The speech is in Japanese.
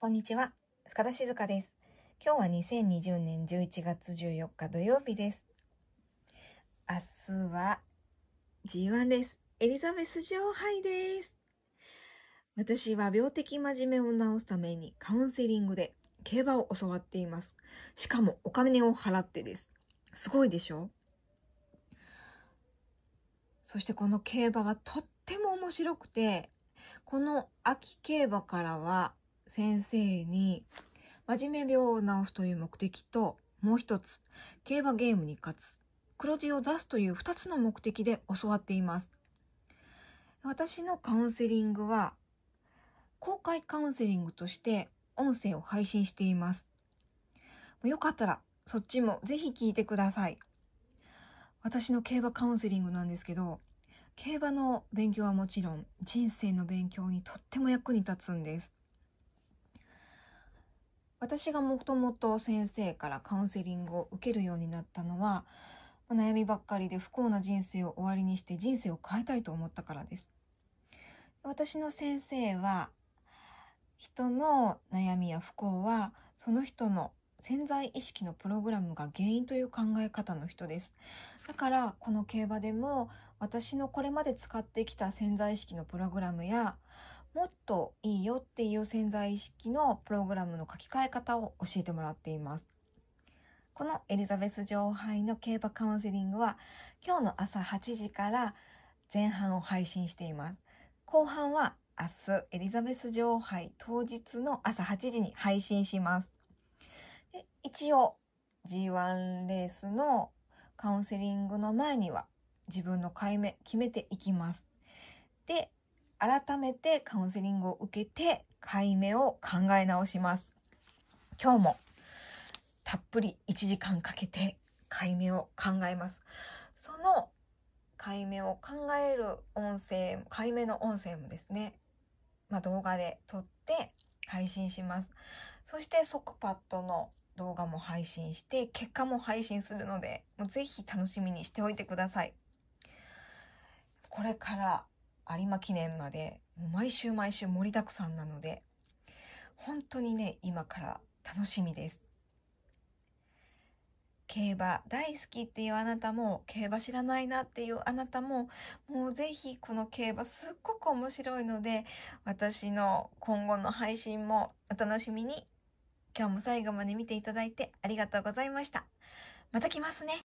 こんにちは。深田静香です。今日は2020年11月14日土曜日です。明日は G1 レース、エリザベス女王杯です。私は病的真面目を治すためにカウンセリングで競馬を教わっています。しかもお金を払ってです。すごいでしょそしてこの競馬がとっても面白くて、この秋競馬からは先生に真面目病を治すという目的ともう一つ競馬ゲームに勝つ黒字を出すという二つの目的で教わっています私のカウンセリングは公開カウンセリングとして音声を配信していますよかったらそっちもぜひ聞いてください私の競馬カウンセリングなんですけど競馬の勉強はもちろん人生の勉強にとっても役に立つんです私がもともと先生からカウンセリングを受けるようになったのは、悩みばっかりで不幸な人生を終わりにして人生を変えたいと思ったからです。私の先生は、人の悩みや不幸は、その人の潜在意識のプログラムが原因という考え方の人です。だから、この競馬でも、私のこれまで使ってきた潜在意識のプログラムや、もっといいよっていう潜在意識のプログラムの書き換え方を教えてもらっています。このエリザベス女王杯の競馬カウンセリングは今日の朝8時から前半を配信しています。後半は明日エリザベス女王杯当日の朝8時に配信します。で一応 G1 レースのカウンセリングの前には自分の解明決めていきます。で、改めてカウンセリングを受けて、解明を考え直します。今日も、たっぷり1時間かけて、解明を考えます。その、解明を考える音声、解明の音声もですね、まあ、動画で撮って配信します。そして、即パッドの動画も配信して、結果も配信するので、もうぜひ楽しみにしておいてください。これから有馬記念まで、毎週毎週盛りだくさんなので、本当にね、今から楽しみです。競馬大好きっていうあなたも、競馬知らないなっていうあなたも、もうぜひこの競馬すっごく面白いので、私の今後の配信もお楽しみに。今日も最後まで見ていただいてありがとうございました。また来ますね。